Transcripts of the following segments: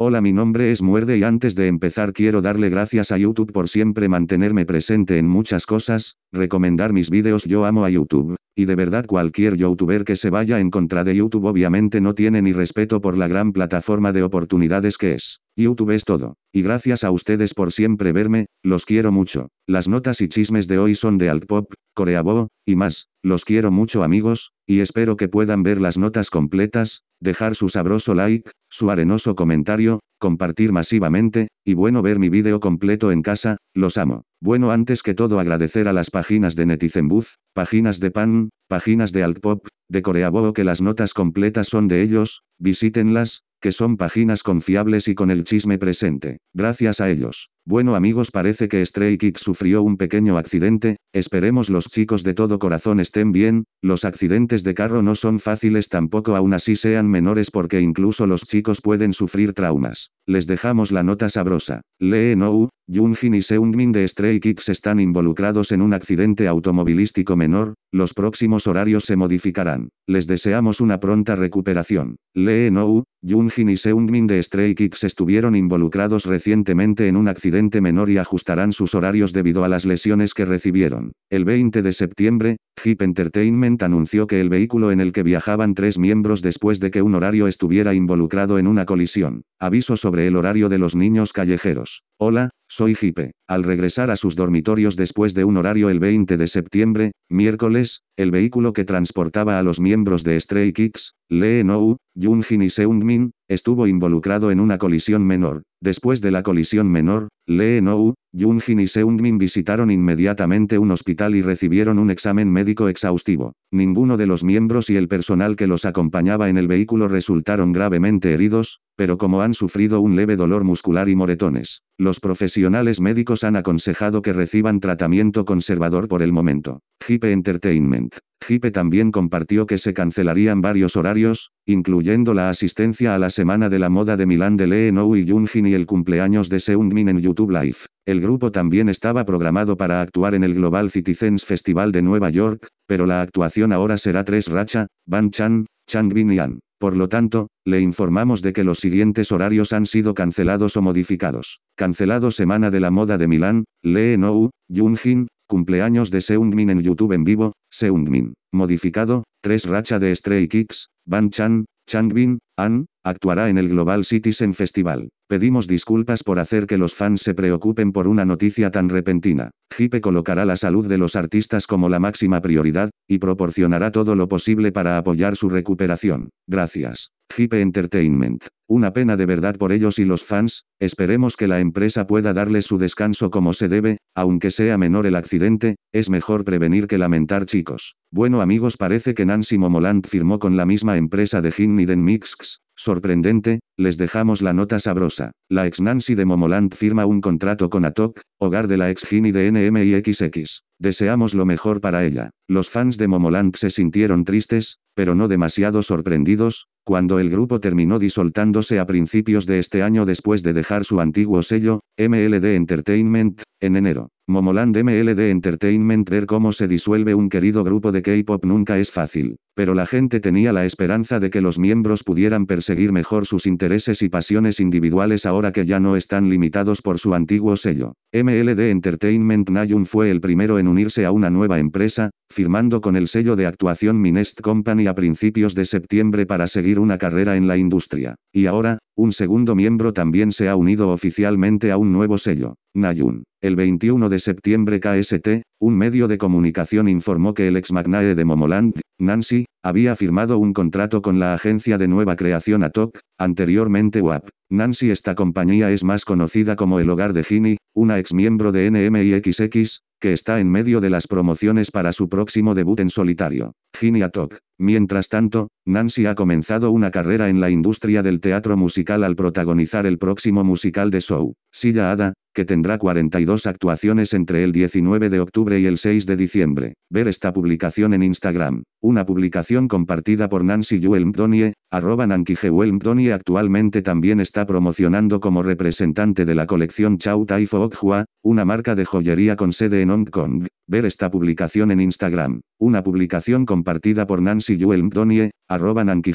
Hola mi nombre es Muerde y antes de empezar quiero darle gracias a YouTube por siempre mantenerme presente en muchas cosas, recomendar mis vídeos yo amo a YouTube, y de verdad cualquier youtuber que se vaya en contra de YouTube obviamente no tiene ni respeto por la gran plataforma de oportunidades que es. YouTube es todo. Y gracias a ustedes por siempre verme, los quiero mucho. Las notas y chismes de hoy son de Altpop, Coreabo, y más. Los quiero mucho amigos, y espero que puedan ver las notas completas, dejar su sabroso like, su arenoso comentario, compartir masivamente, y bueno ver mi video completo en casa, los amo. Bueno antes que todo agradecer a las páginas de netizenbuzz, páginas de Pan, páginas de Altpop, de Coreabo que las notas completas son de ellos, visítenlas, que son páginas confiables y con el chisme presente. Gracias a ellos. Bueno amigos parece que Stray Kids sufrió un pequeño accidente, esperemos los chicos de todo corazón estén bien, los accidentes de carro no son fáciles tampoco aún así sean menores porque incluso los chicos pueden sufrir traumas. Les dejamos la nota sabrosa. Lee No, Junjin y Seungmin de Stray Kids están involucrados en un accidente automovilístico menor, los próximos horarios se modificarán. Les deseamos una pronta recuperación. Lee No, Jungin y Seungmin de Stray Kicks estuvieron involucrados recientemente en un accidente menor y ajustarán sus horarios debido a las lesiones que recibieron. El 20 de septiembre, Hip Entertainment anunció que el vehículo en el que viajaban tres miembros después de que un horario estuviera involucrado en una colisión. Aviso sobre el horario de los niños callejeros. Hola, soy Hipe. Al regresar a sus dormitorios después de un horario el 20 de septiembre, miércoles, el vehículo que transportaba a los miembros de Stray Kicks, Lee jung Junjin y Seungmin, estuvo involucrado en una colisión menor. Después de la colisión menor, Lee jung Junjin y Se-ung-min visitaron inmediatamente un hospital y recibieron un examen médico exhaustivo. Ninguno de los miembros y el personal que los acompañaba en el vehículo resultaron gravemente heridos, pero como han sufrido un leve dolor muscular y moretones, los profesionales médicos han aconsejado que reciban tratamiento conservador por el momento. Hipe Entertainment. Hipe también compartió que se cancelarían varios horarios, incluyendo la asistencia a la Semana de la Moda de Milán de Lee No y Junjin y el cumpleaños de Seungmin en YouTube Live. El grupo también estaba programado para actuar en el Global Citizens Festival de Nueva York, pero la actuación ahora será tres Racha, Ban Chan, Changbin y An. Por lo tanto, le informamos de que los siguientes horarios han sido cancelados o modificados. Cancelado Semana de la Moda de Milán, Lee Nou, Junjin, cumpleaños de Seungmin en YouTube en vivo, Seungmin. Modificado, Tres racha de Stray Kicks, Ban Chan, Changbin, An, actuará en el Global Citizen Festival. Pedimos disculpas por hacer que los fans se preocupen por una noticia tan repentina. Hipe colocará la salud de los artistas como la máxima prioridad, y proporcionará todo lo posible para apoyar su recuperación. Gracias. Hipe Entertainment. Una pena de verdad por ellos y los fans, esperemos que la empresa pueda darles su descanso como se debe, aunque sea menor el accidente, es mejor prevenir que lamentar chicos. Bueno amigos parece que Nancy Momoland firmó con la misma empresa de Den Mixx, sorprendente, les dejamos la nota sabrosa. La ex Nancy de Momoland firma un contrato con Atok, hogar de la ex Gini de NMIXX. Deseamos lo mejor para ella. Los fans de Momoland se sintieron tristes, pero no demasiado sorprendidos, cuando el grupo terminó disoltándose a principios de este año después de dejar su antiguo sello, MLD Entertainment, en enero, Momoland MLD Entertainment ver cómo se disuelve un querido grupo de K-pop nunca es fácil, pero la gente tenía la esperanza de que los miembros pudieran perseguir mejor sus intereses y pasiones individuales ahora que ya no están limitados por su antiguo sello. MLD Entertainment Nayun fue el primero en unirse a una nueva empresa, firmando con el sello de actuación Minest Company a principios de septiembre para seguir una carrera en la industria. Y ahora, un segundo miembro también se ha unido oficialmente a un nuevo sello, Nayun. El 21 de septiembre KST, un medio de comunicación informó que el ex magnae de Momoland, Nancy, había firmado un contrato con la agencia de nueva creación ATOC, anteriormente WAP. Nancy esta compañía es más conocida como el hogar de Gini, una ex miembro de NMIXX, que está en medio de las promociones para su próximo debut en solitario, Gini ATOC. Mientras tanto, Nancy ha comenzado una carrera en la industria del teatro musical al protagonizar el próximo musical de Show, Silla Hada, que tendrá 42 actuaciones entre el 19 de octubre y el 6 de diciembre. Ver esta publicación en Instagram. Una publicación compartida por Nancy Yuelmdonie, arroba Nancy actualmente también está promocionando como representante de la colección Chow Tai Fook Hua, una marca de joyería con sede en Hong Kong. Ver esta publicación en Instagram. Una publicación compartida por Nancy Donie, arroba nanki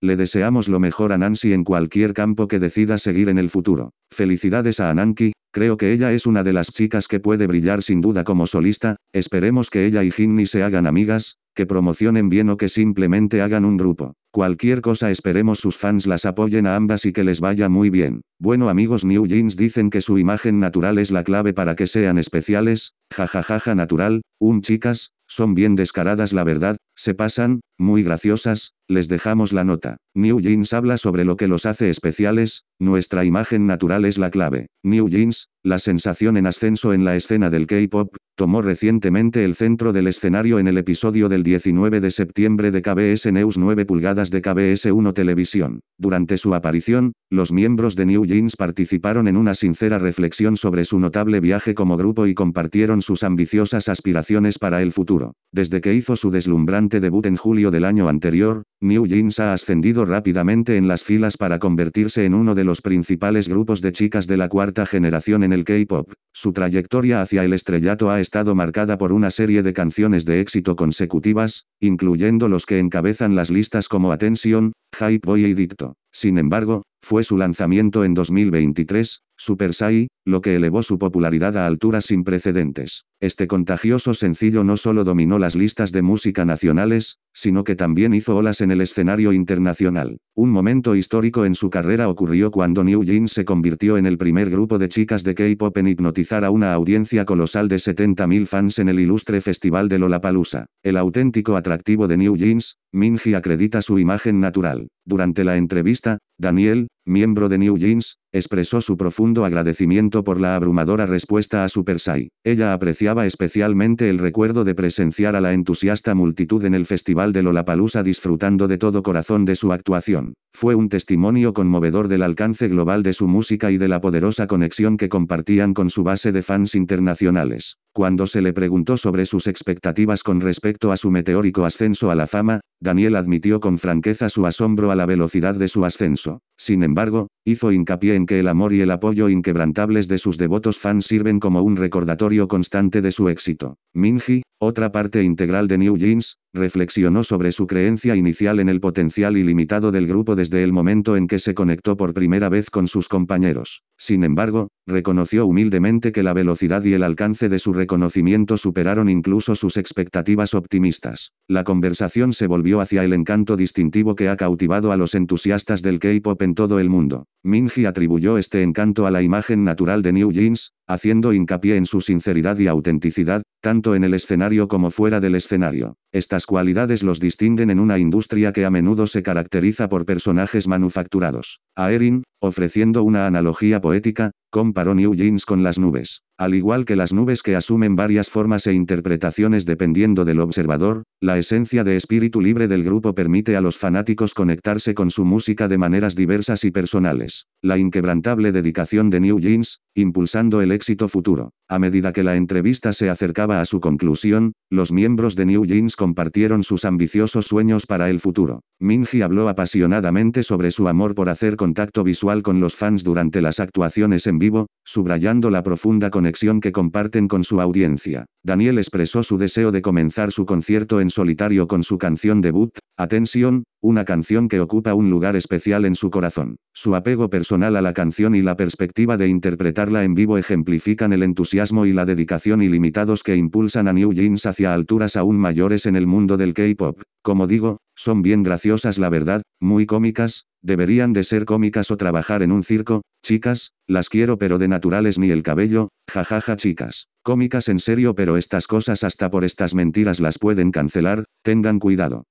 Le deseamos lo mejor a Nancy en cualquier campo que decida seguir en el futuro. Felicidades a Ananki, creo que ella es una de las chicas que puede brillar sin duda como solista, esperemos que ella y Ginny se hagan amigas, que promocionen bien o que simplemente hagan un grupo. Cualquier cosa esperemos sus fans las apoyen a ambas y que les vaya muy bien. Bueno amigos New Jeans dicen que su imagen natural es la clave para que sean especiales, jajajaja natural, un chicas, son bien descaradas la verdad, se pasan, muy graciosas, les dejamos la nota. New Jeans habla sobre lo que los hace especiales, nuestra imagen natural es la clave. New Jeans, la sensación en ascenso en la escena del K-Pop, tomó recientemente el centro del escenario en el episodio del 19 de septiembre de KBS News 9 pulgadas de KBS 1 Televisión. Durante su aparición, los miembros de New Jeans participaron en una sincera reflexión sobre su notable viaje como grupo y compartieron sus ambiciosas aspiraciones para el futuro. Desde que hizo su deslumbrante debut en julio del año anterior, New Jeans ha ascendido rápidamente en las filas para convertirse en uno de los principales grupos de chicas de la cuarta generación en el K-pop. Su trayectoria hacia el estrellato ha estado marcada por una serie de canciones de éxito consecutivas, incluyendo los que encabezan las listas como Attention, Hype Boy y Dicto. Sin embargo, fue su lanzamiento en 2023, Super Sai, lo que elevó su popularidad a alturas sin precedentes. Este contagioso sencillo no solo dominó las listas de música nacionales, sino que también hizo olas en el escenario internacional. Un momento histórico en su carrera ocurrió cuando New Jeans se convirtió en el primer grupo de chicas de K-pop en hipnotizar a una audiencia colosal de 70.000 fans en el ilustre festival de Lollapalooza. El auténtico atractivo de New Jeans, Minji acredita su imagen natural. Durante la entrevista, Daniel, miembro de New Jeans, expresó su profundo agradecimiento por la abrumadora respuesta a Super Sai. Ella apreciaba especialmente el recuerdo de presenciar a la entusiasta multitud en el Festival de Lollapalooza disfrutando de todo corazón de su actuación. Fue un testimonio conmovedor del alcance global de su música y de la poderosa conexión que compartían con su base de fans internacionales. Cuando se le preguntó sobre sus expectativas con respecto a su meteórico ascenso a la fama, Daniel admitió con franqueza su asombro a la velocidad de su ascenso. Sin embargo, hizo hincapié en que el amor y el apoyo inquebrantables de sus devotos fans sirven como un recordatorio constante de su éxito. Minji, otra parte integral de New Jeans, reflexionó sobre su creencia inicial en el potencial ilimitado del grupo desde el momento en que se conectó por primera vez con sus compañeros. Sin embargo, reconoció humildemente que la velocidad y el alcance de su reconocimiento superaron incluso sus expectativas optimistas. La conversación se volvió hacia el encanto distintivo que ha cautivado a los entusiastas del K-pop en todo el mundo. Minji atribuyó este encanto a la imagen natural de New Jeans, haciendo hincapié en su sinceridad y autenticidad, tanto en el escenario como fuera del escenario. Estas cualidades los distinguen en una industria que a menudo se caracteriza por personajes manufacturados. Aerin, ofreciendo una analogía poética, comparó New Jeans con las nubes. Al igual que las nubes que asumen varias formas e interpretaciones dependiendo del observador, la esencia de espíritu libre del grupo permite a los fanáticos conectarse con su música de maneras diversas y personales la inquebrantable dedicación de New Jeans, impulsando el éxito futuro. A medida que la entrevista se acercaba a su conclusión, los miembros de New Jeans compartieron sus ambiciosos sueños para el futuro. Minji habló apasionadamente sobre su amor por hacer contacto visual con los fans durante las actuaciones en vivo, subrayando la profunda conexión que comparten con su audiencia. Daniel expresó su deseo de comenzar su concierto en solitario con su canción debut, Atención, una canción que ocupa un lugar especial en su corazón. Su apego personal a la canción y la perspectiva de interpretarla en vivo ejemplifican el entusiasmo y la dedicación ilimitados que impulsan a New Jeans hacia alturas aún mayores en el mundo del K-pop. Como digo, son bien graciosas la verdad, muy cómicas, deberían de ser cómicas o trabajar en un circo, chicas, las quiero pero de naturales ni el cabello, jajaja chicas, cómicas en serio pero estas cosas hasta por estas mentiras las pueden cancelar, tengan cuidado.